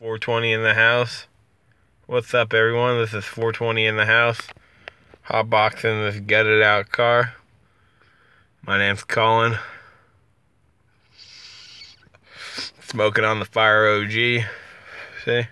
420 in the house. What's up, everyone? This is 420 in the house. Hotboxing this gutted out car. My name's Colin. Smoking on the fire OG. See?